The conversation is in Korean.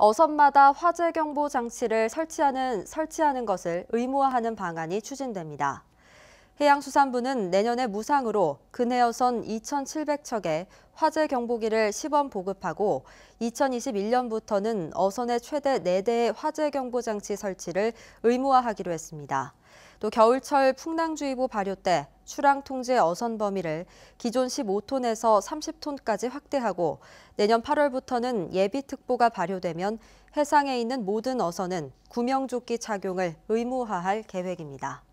어선마다 화재 경보 장치를 설치하는, 설치하는 것을 의무화하는 방안이 추진됩니다. 해양수산부는 내년에 무상으로 근해 어선 2,700척에 화재 경보기를 시범 보급하고 2021년부터는 어선의 최대 4대의 화재 경보 장치 설치를 의무화하기로 했습니다. 또 겨울철 풍랑주의보 발효 때 출항 통제 어선 범위를 기존 15톤에서 30톤까지 확대하고 내년 8월부터는 예비 특보가 발효되면 해상에 있는 모든 어선은 구명조끼 착용을 의무화할 계획입니다.